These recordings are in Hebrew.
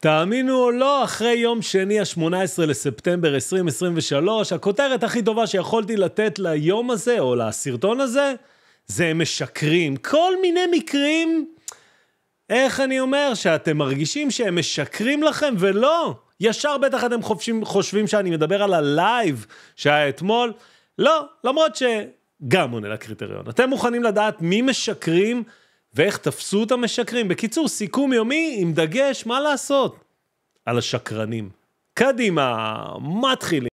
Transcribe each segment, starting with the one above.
תאמינו או לא, אחרי יום שני, ה-18 לספטמבר 2023, הכותרת הכי טובה שיכולתי לתת ליום הזה, או לסרטון הזה, זה משקרים. כל מיני מקרים, איך אני אומר, שאתם מרגישים שהם משקרים לכם, ולא. ישר בטח אתם חופשים, חושבים שאני מדבר על הלייב שהיה אתמול. לא, למרות שגם עונה לקריטריון. אתם מוכנים לדעת מי משקרים? ואיך תפסו את המשקרים. בקיצור, סיכום יומי עם דגש, מה לעשות? על השקרנים. קדימה, מתחילים.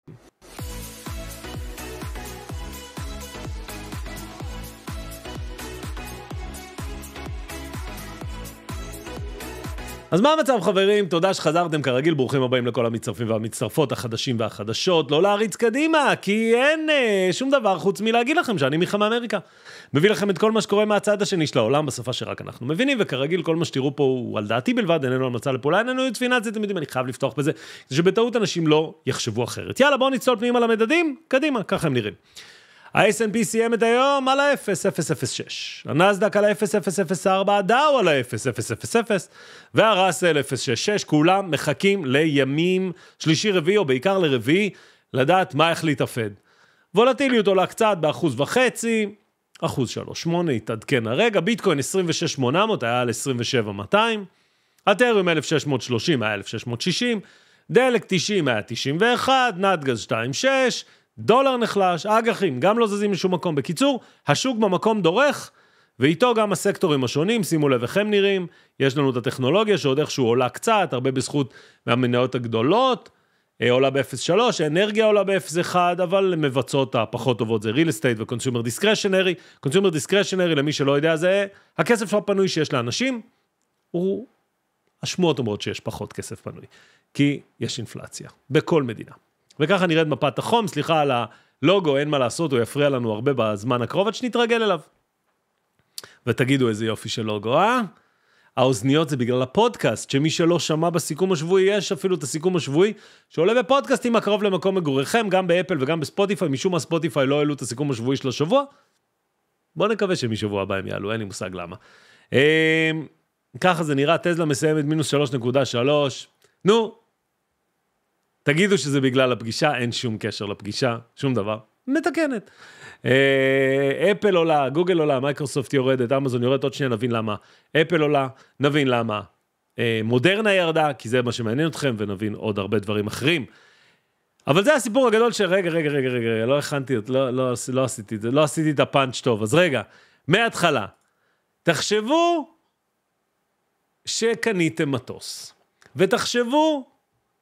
אז מה המצב חברים? תודה שחזרתם כרגיל, ברוכים הבאים לכל המצטרפים והמצטרפות, החדשים והחדשות. לא להריץ קדימה, כי אין אה, שום דבר חוץ מלהגיד לכם שאני מחם אמריקה. מביא לכם את כל מה שקורה מהצד השני של העולם בשפה שרק אנחנו מבינים, וכרגיל כל מה שתראו פה הוא על דעתי בלבד, איננו על מצע לפעולה, איננו ייעוץ פיננסי, אתם יודעים, אני חייב לפתוח בזה, שבטעות אנשים לא יחשבו אחרת. יאללה, בואו נצטול פנימה למדדים, קדימה, ככה הם נראים. ה snp סיים את היום על ה-0.006, הנסדק על ה-0.004, הדאו על ה-0.000, והראסל 0.66, כולם מחכים לימים שלישי-רביעי, או בעיקר לרביעי, לדעת מה החליט הפד. וולטיליות עולה קצת באחוז וחצי, אחוז 3.8, התעדכן הרגע, ביטקוין 26,800 היה על 27,200, אתריום 1,630 היה 1,660, דלק 90 היה 91, נתגז 2.6, דולר נחלש, אג"חים גם לא זזים לשום מקום. בקיצור, השוק במקום דורך, ואיתו גם הסקטורים השונים, שימו לב איך הם נראים, יש לנו את הטכנולוגיה שעוד איכשהו עולה קצת, הרבה בזכות המניות הגדולות, אה, עולה ב-0.3, אנרגיה עולה ב-0.1, אבל מבצעות הפחות טובות זה real estate ו-consumer discretionary. consumer discretionary, למי שלא יודע, זה הכסף הפנוי שיש לאנשים, הוא... השמועות אומרות שיש פחות כסף פנוי, כי יש אינפלציה בכל מדינה. וככה נראית מפת החום, סליחה על הלוגו, אין מה לעשות, הוא יפריע לנו הרבה בזמן הקרוב עד שנתרגל אליו. ותגידו איזה יופי של לוגו, אה? האוזניות זה בגלל הפודקאסט, שמי שלא שמע בסיכום השבועי, יש אפילו את הסיכום השבועי, שעולה בפודקאסטים הקרוב למקום מגוריכם, גם באפל וגם בספוטיפיי, משום מה ספוטיפיי לא העלו את הסיכום השבועי של השבוע. בואו נקווה שמשבוע הבא הם יעלו, אין לי מושג למה. אה, ככה זה נראה, טזלה מסיימת מינוס 3.3. נו, תגידו שזה בגלל הפגישה, אין שום קשר לפגישה, שום דבר. מתקנת. אה, אפל עולה, גוגל עולה, מייקרוסופט יורדת, אמזון יורדת, עוד שנייה נבין למה. אפל עולה, נבין למה. אה, מודרנה ירדה, כי זה מה שמעניין אתכם, ונבין עוד הרבה דברים אחרים. אבל זה הסיפור הגדול של רגע, רגע, רגע, רגע, לא הכנתי, לא, לא, לא עשיתי את זה, לא עשיתי את הפאנץ' טוב. אז רגע, מההתחלה, תחשבו שקניתם מטוס, ותחשבו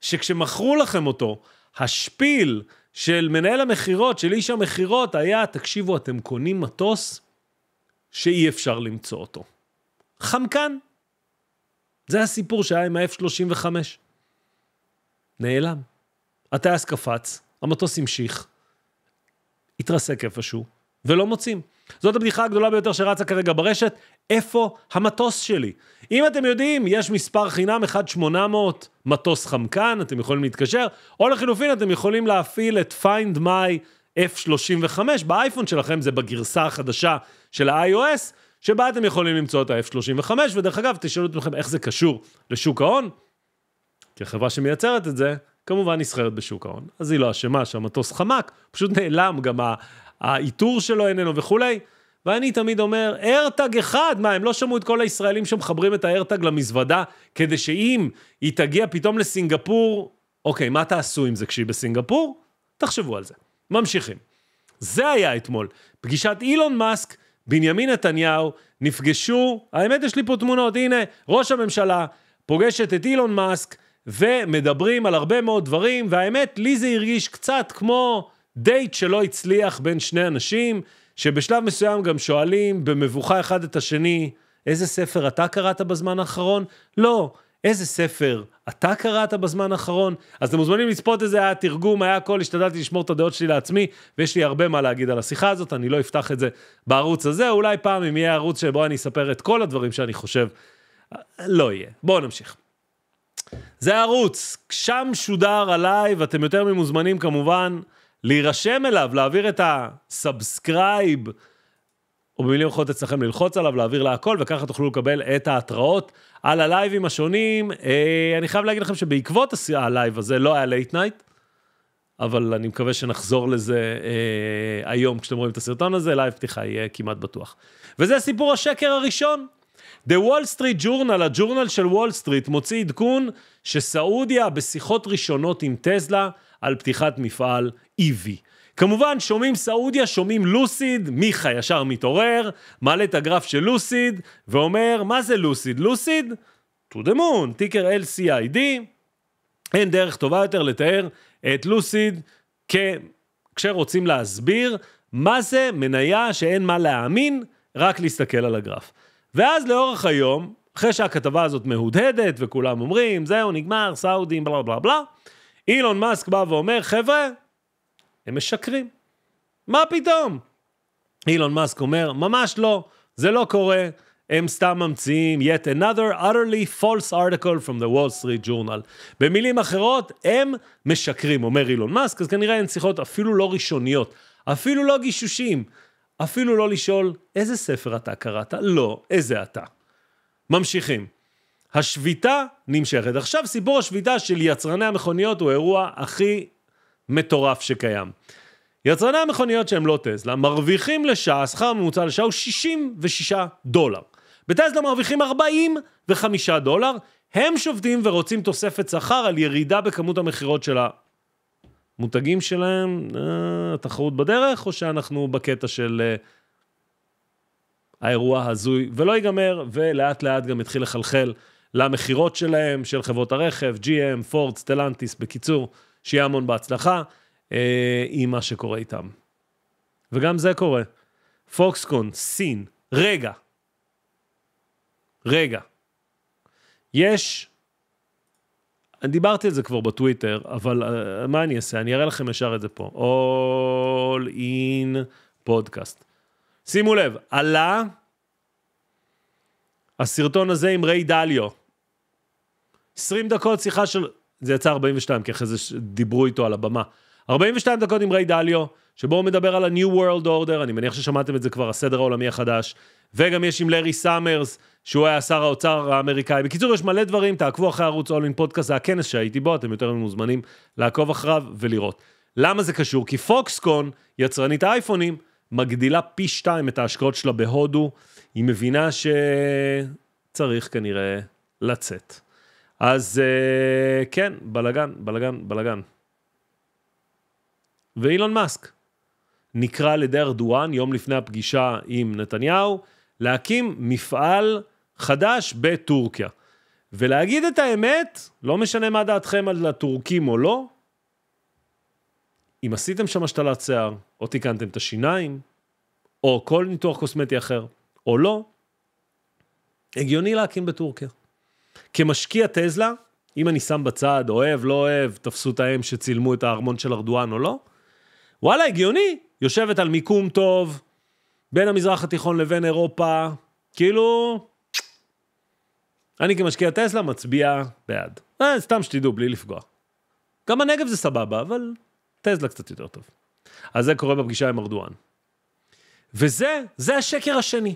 שכשמכרו לכם אותו, השפיל של מנהל המכירות, של איש המכירות, היה, תקשיבו, אתם קונים מטוס שאי אפשר למצוא אותו. חמקן. זה הסיפור שהיה עם ה-F-35. נעלם. הטייס קפץ, המטוס המשיך, התרסק איפשהו, ולא מוצאים. זאת הבדיחה הגדולה ביותר שרצה כרגע ברשת, איפה המטוס שלי? אם אתם יודעים, יש מספר חינם 1-800 מטוס חמקן, אתם יכולים להתקשר, או לחילופין, אתם יכולים להפעיל את Find My F35 באייפון שלכם, זה בגרסה החדשה של ה-iOS, שבה אתם יכולים למצוא את ה-F35, ודרך אגב, תשאלו את עצמכם איך זה קשור לשוק ההון, כי החברה שמייצרת את זה, כמובן נסחרת בשוק ההון. אז היא לא אשמה שהמטוס חמק, פשוט נעלם גם האיתור שלו איננו וכולי. ואני תמיד אומר, ארטג אחד, מה, הם לא שמעו את כל הישראלים שמחברים את הארטג למזוודה, כדי שאם היא תגיע פתאום לסינגפור, אוקיי, מה תעשו עם זה כשהיא בסינגפור? תחשבו על זה. ממשיכים. זה היה אתמול, פגישת אילון מאסק, בנימין נתניהו, נפגשו, האמת יש לי פה תמונות, הנה, ראש הממשלה פוגשת את אילון מאסק, ומדברים על הרבה מאוד דברים, והאמת, לי זה הרגיש קצת כמו... דייט שלא הצליח בין שני אנשים, שבשלב מסוים גם שואלים במבוכה אחד את השני, איזה ספר אתה קראת בזמן האחרון? לא. איזה ספר אתה קראת בזמן האחרון? אז אתם מוזמנים לצפות איזה היה תרגום, היה הכל, השתדלתי לשמור את הדעות שלי לעצמי, ויש לי הרבה מה להגיד על השיחה הזאת, אני לא אפתח את זה בערוץ הזה, אולי פעם אם יהיה ערוץ שבו אני אספר את כל הדברים שאני חושב, לא יהיה. בואו נמשיך. זה ערוץ, שם שודר הלייב, אתם יותר ממוזמנים כמובן. להירשם אליו, להעביר את הסאבסקרייב, או במילים אחרות אצלכם ללחוץ עליו, להעביר להכל, וככה תוכלו לקבל את ההתראות על הלייבים השונים. אה, אני חייב להגיד לכם שבעקבות הלייב הזה לא היה לייט נייט, אבל אני מקווה שנחזור לזה אה, היום כשאתם רואים את הסרטון הזה, לייב פתיחה יהיה כמעט בטוח. וזה סיפור השקר הראשון. The Wall Street Journal, הג'ורנל של וול סטריט, מוציא עדכון שסעודיה בשיחות ראשונות עם טסלה, על פתיחת מפעל EV. כמובן, שומעים סעודיה, שומעים לוסיד, מיכה ישר מתעורר, מעלה את הגרף של לוסיד, ואומר, מה זה לוסיד? לוסיד, to the moon, טיקר LCID, אין דרך טובה יותר לתאר את לוסיד כ... כשרוצים להסביר מה זה מניה שאין מה להאמין, רק להסתכל על הגרף. ואז לאורך היום, אחרי שהכתבה הזאת מהודהדת וכולם אומרים, זהו, נגמר, סעודים, בלה בלה בלה, אילון מאסק בא ואומר, חבר'ה, הם משקרים. מה פתאום? אילון מאסק אומר, ממש לא, זה לא קורה. הם סתם ממציאים yet another utterly false article from the Wall Street Journal. במילים אחרות, הם משקרים, אומר אילון מאסק, אז כנראה הן שיחות אפילו לא ראשוניות, אפילו לא גישושים, אפילו לא לשאול איזה ספר אתה קראת, לא, איזה אתה. ממשיכים. השביתה נמשכת. עכשיו, סיפור השביתה של יצרני המכוניות הוא האירוע הכי מטורף שקיים. יצרני המכוניות שהם לא טסלה, מרוויחים לשעה, השכר הממוצע לשעה הוא 66 דולר. בטסלה מרוויחים 45 דולר, הם שובתים ורוצים תוספת שכר על ירידה בכמות המכירות של המותגים שלהם. אה, התחרות בדרך, או שאנחנו בקטע של אה, האירוע הזוי ולא ייגמר, ולאט לאט גם יתחיל לחלחל למכירות שלהם, של חברות הרכב, GM, פורד, סטלנטיס, בקיצור, שיהיה המון בהצלחה אה, עם מה שקורה איתם. וגם זה קורה. פוקסקון, סין, רגע. רגע. יש, אני דיברתי על זה כבר בטוויטר, אבל uh, מה אני אעשה? אני אראה לכם ישר את זה פה. All in podcast. שימו לב, עלה הסרטון הזה עם ריי דליו. 20 דקות שיחה של... זה יצא 42, כי אחרי זה דיברו איתו על הבמה. 42 דקות עם ריי דליו, שבו הוא מדבר על ה-New World Order, אני מניח ששמעתם את זה כבר, הסדר העולמי החדש. וגם יש עם לארי סאמרס, שהוא היה שר האוצר האמריקאי. בקיצור, יש מלא דברים, תעקבו אחרי ערוץ אולין פודקאסט, זה הכנס שהייתי בו, אתם יותר מוזמנים לעקוב אחריו ולראות. למה זה קשור? כי פוקסקון, יצרנית האייפונים, מגדילה פי שתיים את ההשקעות שלה בהודו, היא מבינה שצריך כנראה לצאת. אז אה, כן, בלגן, בלגן, בלגן. ואילון מאסק נקרא על ידי ארדואן יום לפני הפגישה עם נתניהו להקים מפעל חדש בטורקיה. ולהגיד את האמת, לא משנה מה דעתכם על הטורקים או לא, אם עשיתם שם השתלת שיער, או תיקנתם את השיניים, או כל ניתוח קוסמטי אחר, או לא, הגיוני להקים בטורקיה. כמשקיע טזלה, אם אני שם בצד, אוהב, לא אוהב, תפסו את האם שצילמו את הארמון של ארדואן או לא, וואלה, הגיוני, יושבת על מיקום טוב, בין המזרח התיכון לבין אירופה, כאילו... אני כמשקיע טסלה מצביע בעד. אה, סתם שתדעו, בלי לפגוע. גם הנגב זה סבבה, אבל טסלה קצת יותר טוב. אז זה קורה בפגישה עם ארדואן. וזה, זה השקר השני.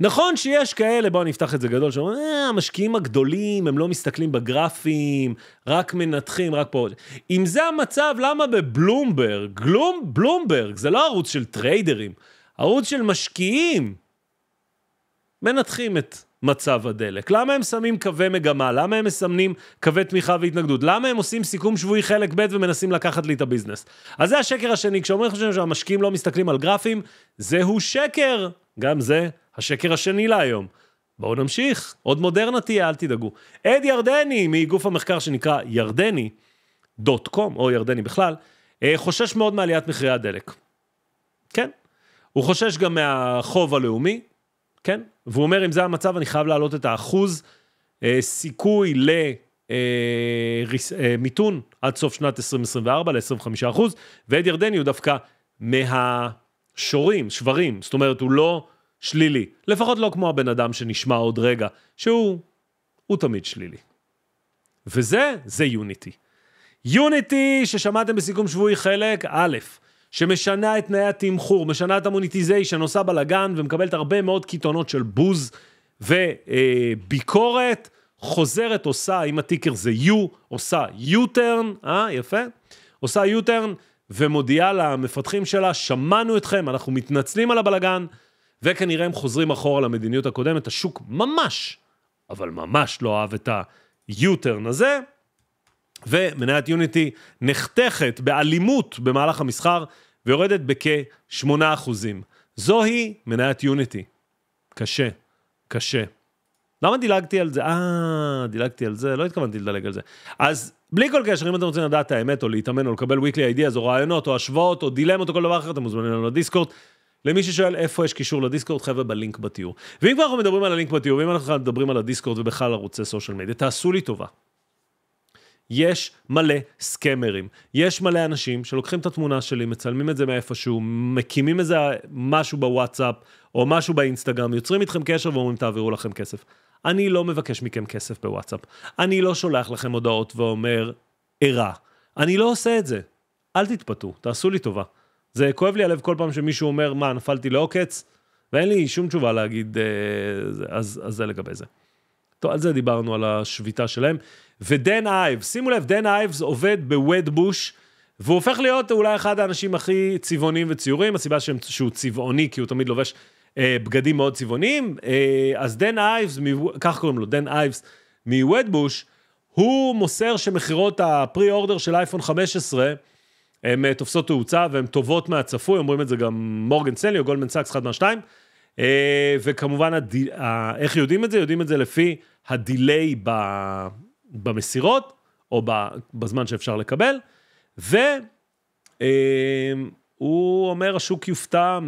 נכון שיש כאלה, בואו נפתח את זה גדול, שאומרים, אה, המשקיעים הגדולים, הם לא מסתכלים בגרפים, רק מנתחים, רק פה. אם זה המצב, למה בבלומברג? גלום, בלומברג, זה לא ערוץ של טריידרים, ערוץ של משקיעים. מנתחים את מצב הדלק? למה הם שמים קווי מגמה? למה הם מסמנים קווי תמיכה והתנגדות? למה הם עושים סיכום שבועי חלק ב' ומנסים לקחת לי את הביזנס? אז זה השקר השני, כשאומרים לכם שהמשקיעים לא מסתכלים על גרפים, זהו שקר. גם זה השקר השני להיום. בואו נמשיך, עוד מודרנה תהיה, אל תדאגו. אד ירדני, מגוף המחקר שנקרא ירדני, דוט קום, או ירדני בכלל, אה, חושש מאוד מעליית מחירי הדלק. כן. הוא חושש גם מהחוב הלאומי, כן, והוא אומר, אם זה המצב, אני חייב להעלות את האחוז אה, סיכוי למיתון אה, אה, עד סוף שנת 2024 ל-25 ועד ירדני הוא דווקא מהשורים, שברים, זאת אומרת הוא לא שלילי, לפחות לא כמו הבן אדם שנשמע עוד רגע, שהוא, הוא תמיד שלילי. וזה, זה יוניטי. יוניטי ששמעתם בסיכום שבועי חלק א', שמשנה את תנאי התמחור, משנה את המוניטיזיישן, עושה בלאגן ומקבלת הרבה מאוד קיתונות של בוז וביקורת, חוזרת, עושה, אם הטיקר זה U, עושה U-turn, אה, יפה, עושה U-turn ומודיעה למפתחים שלה, שמענו אתכם, אנחנו מתנצלים על הבלאגן, וכנראה הם חוזרים אחורה למדיניות הקודמת, השוק ממש, אבל ממש לא אהב את ה-U-turn הזה. ומניית יוניטי נחתכת באלימות במהלך המסחר ויורדת בכ-8%. זוהי מניית יוניטי. קשה, קשה. למה דילגתי על זה? אה, דילגתי על זה, לא התכוונתי לדלג על זה. אז בלי כל קשר, אם אתם רוצים לדעת את האמת, או להתאמן, או לקבל weekly ideas, או רעיונות, או השוואות, או דילמות, או כל דבר אחר, אתם מוזמנים לנו לדיסקורד. למי ששואל איפה יש קישור לדיסקורד, חבר'ה, בלינק בתיאור. ואם כבר אנחנו מדברים על הלינק בתיאור, ואם אנחנו מדברים על הדיסקורד ובכלל ערוצי סושיאל מדיה, תעשו לי טובה. יש מלא סקמרים. יש מלא אנשים שלוקחים את התמונה שלי, מצלמים את זה מאיפשהו, מקימים איזה משהו בוואטסאפ או משהו באינסטגרם, יוצרים איתכם קשר ואומרים תעבירו לכם כסף. אני לא מבקש מכם כסף בוואטסאפ. אני לא שולח לכם הודעות ואומר, אירע. אני לא עושה את זה. אל תתפתו, תעשו לי טובה. זה כואב לי הלב כל פעם שמישהו אומר, מה, נפלתי לעוקץ? ואין לי שום תשובה להגיד, אה, אז, אז זה לגבי זה. טוב, על זה דיברנו, על השביתה שלהם. ודן אייבס, שימו לב, דן אייבס עובד בווד בוש, והוא הופך להיות אולי אחד האנשים הכי צבעונים וציורים, הסיבה שהם, שהוא צבעוני, כי הוא תמיד לובש אה, בגדים מאוד צבעוניים, אה, אז דן אייבס, מ, כך קוראים לו, דן אייבס מווד בוש, הוא מוסר שמכירות הפרי אורדר של אייפון 15, הן אה, תופסות תאוצה והן טובות מהצפוי, אומרים את זה גם מורגן סנלי או גולדמן סאקס, אחד מהשתיים. אה, וכמובן, הד... איך יודעים את זה? יודעים את זה לפי הדיליי במסירות, או בזמן שאפשר לקבל, והוא אמ, אומר, השוק יופתע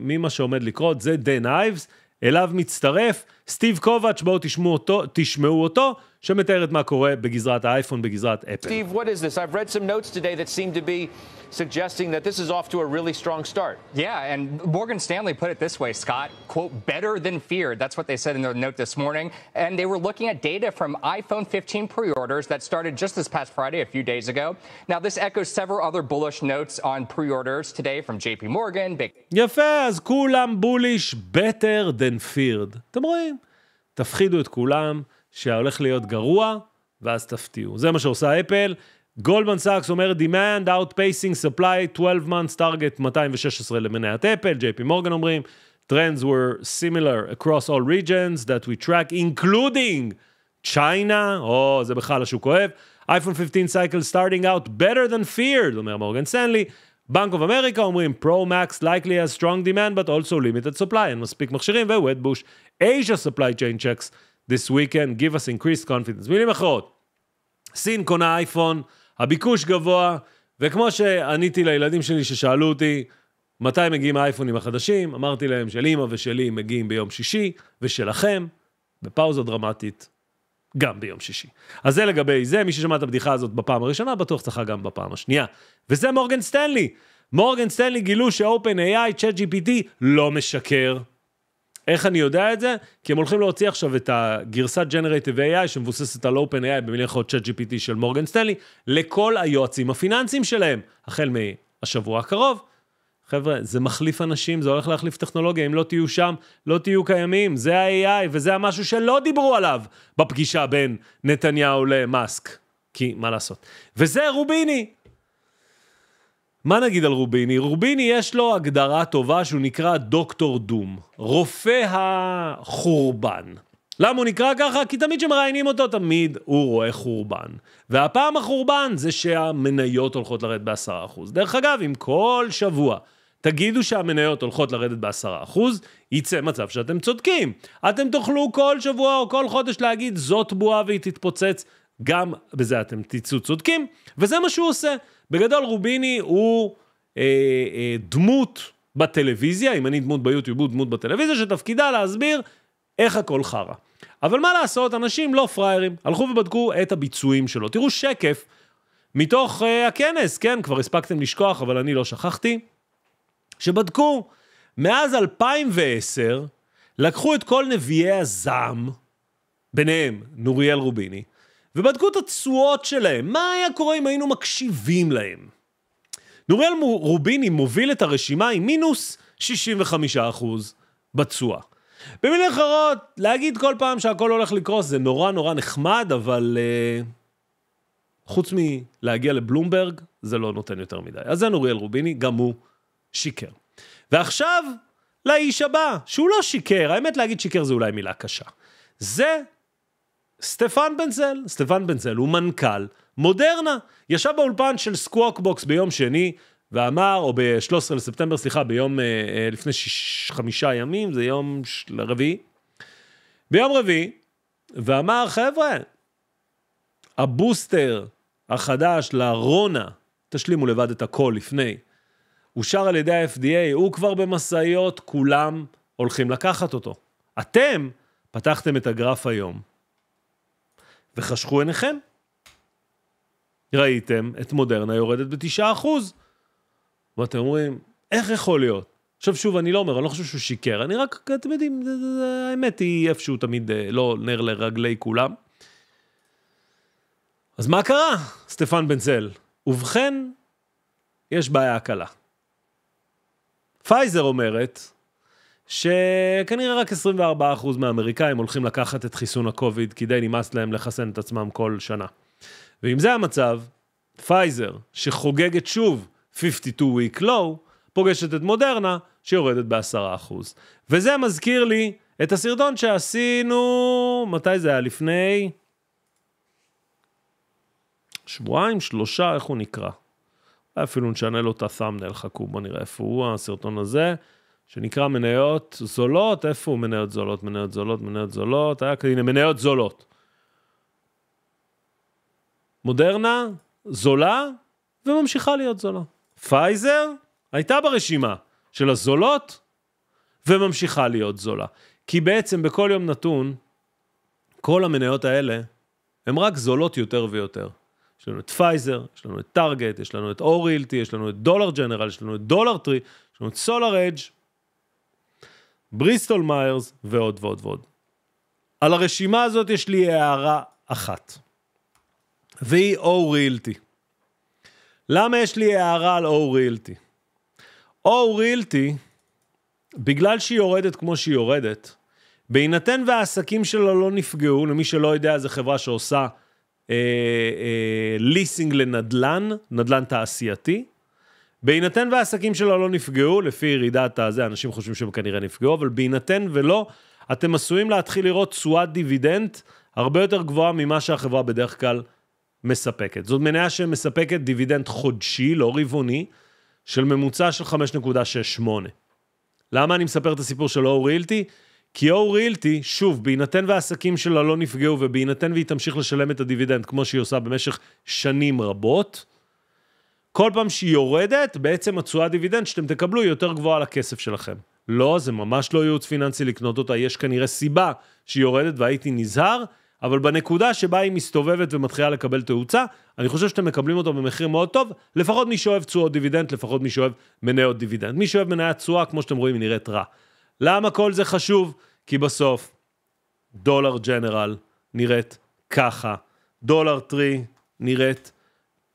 ממה שעומד לקרות, זה דן אייבס, אליו מצטרף סטיב קובץ', בואו תשמעו אותו, תשמעו אותו שמתארת מה קורה בגזרת האייפון, בגזרת אפל. Steve, what is this? I've read some notes today that seem to be suggesting that this is off to a really strong start. Yeah, and Morgan Stanley put it this way, Scott, quote, better than feared. That's what they said in their note this morning. And they were looking at data from iPhone 15 pre orders that started just this past Friday, a few days ago. Now, this echoes several other bullish notes on pre orders today from JP Morgan. Big... יפה, אז כולם bullish, better than feared. אתם רואים? תפחידו את כולם. שהולך להיות גרוע, ואז תפתיעו. זה מה שעושה אפל. גולדמן סאקס אומר demand outpacing supply 12 months target 216 למניית אפל, JP פי מורגן אומרים, trends were similar across all regions that we track including China, או oh, זה בכלל השוק אוהב, אייפון 15 cycle starting out better than feared, אומר מורגן סנלי, בנק אוף אמריקה אומרים Pro Max likely has strong demand but also limited supply, אין מספיק מכשירים, ו-Wedbush, Asia supply chain checks this weekend, give us increased confidence. מילים אחרות, סין קונה אייפון, הביקוש גבוה, וכמו שעניתי לילדים שלי ששאלו אותי, מתי מגיעים האייפונים החדשים? אמרתי להם של אימא ושלי מגיעים ביום שישי, ושלכם, בפאוזה דרמטית, גם ביום שישי. אז זה לגבי זה, מי ששמע את הבדיחה הזאת בפעם הראשונה, בטוח צריכה גם בפעם השנייה. וזה מורגן סטנלי. מורגן סטנלי גילו שאופן AI, צ'אט GPT, לא משקר. איך אני יודע את זה? כי הם הולכים להוציא עכשיו את הגרסת Generative AI שמבוססת על OpenAI במלאכות GPT של מורגן סטנלי, לכל היועצים הפיננסיים שלהם, החל מהשבוע הקרוב. חבר'ה, זה מחליף אנשים, זה הולך להחליף טכנולוגיה, אם לא תהיו שם, לא תהיו קיימים, זה ה-AI וזה המשהו שלא דיברו עליו בפגישה בין נתניהו למאסק. כי מה לעשות? וזה רוביני, מה נגיד על רוביני? רוביני יש לו הגדרה טובה שהוא נקרא דוקטור דום, רופא החורבן. למה הוא נקרא ככה? כי תמיד כשמראיינים אותו, תמיד הוא רואה חורבן. והפעם החורבן זה שהמניות הולכות לרדת בעשרה אחוז. דרך אגב, אם כל שבוע תגידו שהמניות הולכות לרדת בעשרה אחוז, יצא מצב שאתם צודקים. אתם תוכלו כל שבוע או כל חודש להגיד, זאת בועה והיא תתפוצץ, גם בזה אתם תצאו צודקים, וזה מה שהוא עושה. בגדול רוביני הוא אה, אה, דמות בטלוויזיה, אם אני דמות ביוטיוב, הוא דמות בטלוויזיה, שתפקידה להסביר איך הכל חרא. אבל מה לעשות, אנשים לא פראיירים, הלכו ובדקו את הביצועים שלו. תראו שקף מתוך אה, הכנס, כן, כבר הספקתם לשכוח, אבל אני לא שכחתי, שבדקו, מאז 2010, לקחו את כל נביאי הזעם, ביניהם נוריאל רוביני, ובדקו את התשואות שלהם, מה היה קורה אם היינו מקשיבים להם? נוריאל רוביני מוביל את הרשימה עם מינוס 65% בתשואה. במילים אחרות, להגיד כל פעם שהכל הולך לקרוס זה נורא נורא נחמד, אבל uh, חוץ מלהגיע לבלומברג, זה לא נותן יותר מדי. אז זה נוריאל רוביני, גם הוא שיקר. ועכשיו, לאיש הבא, שהוא לא שיקר, האמת להגיד שיקר זה אולי מילה קשה. זה סטפן בנזל. סטפן בנזל הוא מנכ"ל מודרנה. ישב באולפן של סקווק בוקס ביום שני, ואמר, או ב-13 לספטמבר, סליחה, ביום אה, אה, לפני שיש, חמישה ימים, זה יום של... רביעי, ביום רביעי, ואמר, חבר'ה, הבוסטר החדש לרונה, תשלימו לבד את הכל לפני, אושר על ידי ה-FDA, הוא כבר במשאיות, כולם הולכים לקחת אותו. אתם פתחתם את הגרף היום. וחשכו עיניכם. ראיתם את מודרנה יורדת ב-9%. ואתם אומרים, איך יכול להיות? עכשיו שוב, אני לא אומר, אני לא חושב שהוא שיקר, אני רק, אתם יודעים, האמת היא איפשהו תמיד אה, לא נר לרגלי כולם. אז מה קרה, סטפן בן צל? ובכן, יש בעיה קלה. פייזר אומרת, שכנראה רק 24% מהאמריקאים הולכים לקחת את חיסון הקוביד כי די נמאס להם לחסן את עצמם כל שנה. ואם זה המצב, פייזר, שחוגגת שוב 52 week low, פוגשת את מודרנה, שיורדת ב-10%. וזה מזכיר לי את הסרטון שעשינו, מתי זה היה? לפני שבועיים, שלושה, איך הוא נקרא? אפילו נשנה לו את ה-thumbnail, חכו, בוא נראה איפה הוא, הסרטון הזה. שנקרא מניות זולות, איפה הוא מניות זולות, מניות זולות, מניות זולות, היה אה, כזה, הנה, מניות זולות. מודרנה, זולה, וממשיכה להיות זולה. פייזר הייתה ברשימה של הזולות, וממשיכה להיות זולה. כי בעצם בכל יום נתון, כל המניות האלה הן רק זולות יותר ויותר. יש לנו את פייזר, יש לנו את טארגט, יש לנו את אורילטי, יש לנו את דולר ג'נרל, יש לנו את דולר טרי, יש לנו את סולר אדג', בריסטול מיירס ועוד ועוד ועוד. על הרשימה הזאת יש לי הערה אחת, והיא או ריאלטי. למה יש לי הערה על או ריאלטי? או ריאלטי, בגלל שהיא יורדת כמו שהיא יורדת, בהינתן והעסקים שלה לא נפגעו, למי שלא יודע, זו חברה שעושה אה, אה, ליסינג לנדלן, נדלן תעשייתי, בהינתן והעסקים שלו לא נפגעו, לפי ירידת הזה, אנשים חושבים שהם כנראה נפגעו, אבל בהינתן ולא, אתם עשויים להתחיל לראות תשואת דיבידנד הרבה יותר גבוהה ממה שהחברה בדרך כלל מספקת. זאת מניה שמספקת דיבידנד חודשי, לא רבעוני, של ממוצע של 5.68. למה אני מספר את הסיפור של אור רילטי? כי אור רילטי, שוב, בהינתן והעסקים שלה לא נפגעו ובהינתן והיא תמשיך לשלם את הדיבידנד כמו שהיא עושה במשך שנים רבות, כל פעם שהיא יורדת, בעצם התשואה הדיבידנד שאתם תקבלו היא יותר גבוהה לכסף שלכם. לא, זה ממש לא ייעוץ פיננסי לקנות אותה, יש כנראה סיבה שהיא יורדת והייתי נזהר, אבל בנקודה שבה היא מסתובבת ומתחילה לקבל תאוצה, אני חושב שאתם מקבלים אותה במחיר מאוד טוב, לפחות מי שאוהב תשואות דיבידנד, לפחות מי שאוהב מניות דיבידנד. מי שאוהב מניית תשואה, כמו שאתם רואים, היא נראית רע. למה כל זה חשוב? כי בסוף, דולר ג'נרל נראית ככה, דולר טרי נראית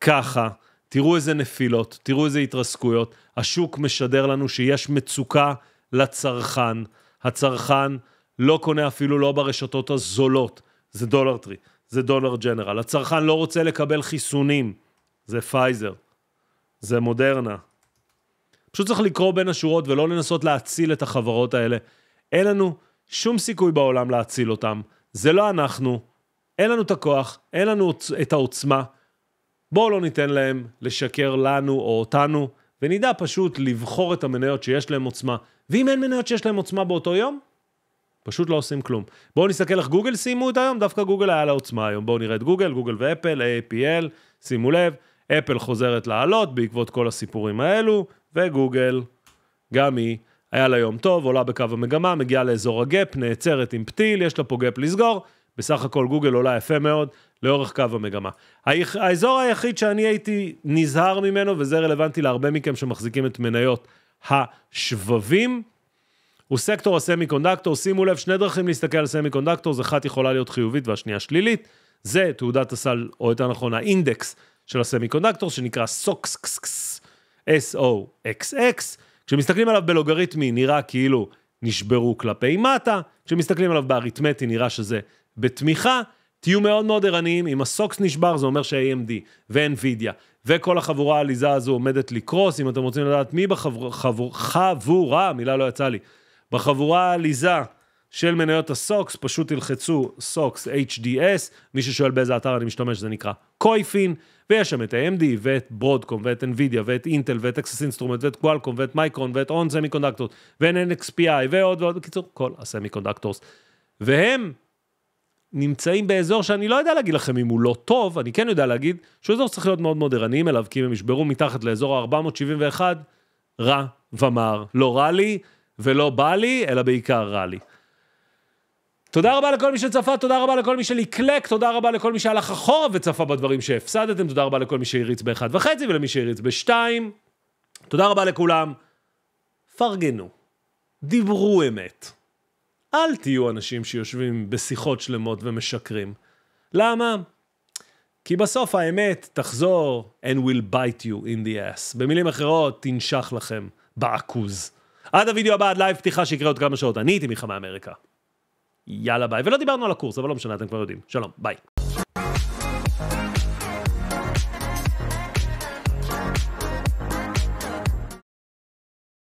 ככה. תראו איזה נפילות, תראו איזה התרסקויות. השוק משדר לנו שיש מצוקה לצרכן. הצרכן לא קונה אפילו לא ברשתות הזולות. זה דולר טרי, זה דולר ג'נרל. הצרכן לא רוצה לקבל חיסונים. זה פייזר, זה מודרנה. פשוט צריך לקרוא בין השורות ולא לנסות להציל את החברות האלה. אין לנו שום סיכוי בעולם להציל אותם. זה לא אנחנו, אין לנו את הכוח, אין לנו את העוצמה. בואו לא ניתן להם לשקר לנו או אותנו, ונדע פשוט לבחור את המניות שיש להם עוצמה. ואם אין מניות שיש להם עוצמה באותו יום, פשוט לא עושים כלום. בואו נסתכל איך גוגל סיימו את היום, דווקא גוגל היה לה עוצמה היום. בואו נראה את גוגל, גוגל ואפל, APL, שימו לב, אפל חוזרת לעלות בעקבות כל הסיפורים האלו, וגוגל, גם היא, היה לה יום טוב, עולה בקו המגמה, מגיעה לאזור הגאפ, נעצרת עם פתיל, יש לה פה גאפ לסגור, בסך הכל גוגל עולה יפה מאוד לאורך קו המגמה. האזור היחיד שאני הייתי נזהר ממנו, וזה רלוונטי להרבה מכם שמחזיקים את מניות השבבים, הוא סקטור הסמי קונדקטור. שימו לב, שני דרכים להסתכל על סמי קונדקטור, זו אחת יכולה להיות חיובית והשנייה שלילית. זה תעודת הסל, או יותר נכון האינדקס של הסמי קונדקטור, שנקרא סוקסקס, כשמסתכלים עליו בלוגריתמי נראה כאילו נשברו כלפי מטה, כשמסתכלים עליו באריתמטי נראה שזה בתמיכה, תהיו מאוד מאוד ערניים, אם הסוקס נשבר זה אומר ש-AMD ו-NVIDIA וכל החבורה העליזה הזו עומדת לקרוס, אם אתם רוצים לדעת מי בחבורה, חבור, חבורה, מילה לא יצאה לי, בחבורה העליזה של מניות הסוקס, פשוט תלחצו סוקס HDS, מי ששואל באיזה אתר אני משתמש זה נקרא קויפין, ויש שם את AMD ואת ברודקום ואת NVIDIA ואת אינטל ואת אקסס אינסטרומנט ואת קוואלקום ואת מייקרון ואת און סמי קונדקטורס ואין NXPI ועוד ועוד, בקיצור כל הסמי קונדקטורס, והם נמצאים באזור שאני לא יודע להגיד לכם אם הוא לא טוב, אני כן יודע להגיד שהוא אזור שצריך להיות מאוד מאוד ערניים אליו, כי אם הם ישברו מתחת לאזור ה-471, רע ומר. לא רע לי ולא בא לי, אלא בעיקר רע לי. תודה רבה לכל מי שצפה, תודה רבה לכל מי שלקלק, תודה רבה לכל מי שהלך אחורה וצפה בדברים שהפסדתם, תודה רבה לכל מי שהריץ באחד וחצי ולמי שהריץ בשתיים. תודה רבה לכולם. פרגנו, דיברו אמת. אל תהיו אנשים שיושבים בשיחות שלמות ומשקרים. למה? כי בסוף האמת תחזור and will bite you in the ass. במילים אחרות, תנשך לכם בעכוז. עד הוידאו הבא, עד לייב פתיחה שיקרה עוד כמה שעות. אני הייתי מלחמה אמריקה. יאללה ביי. ולא דיברנו על הקורס, אבל לא משנה, אתם כבר יודעים. שלום, ביי.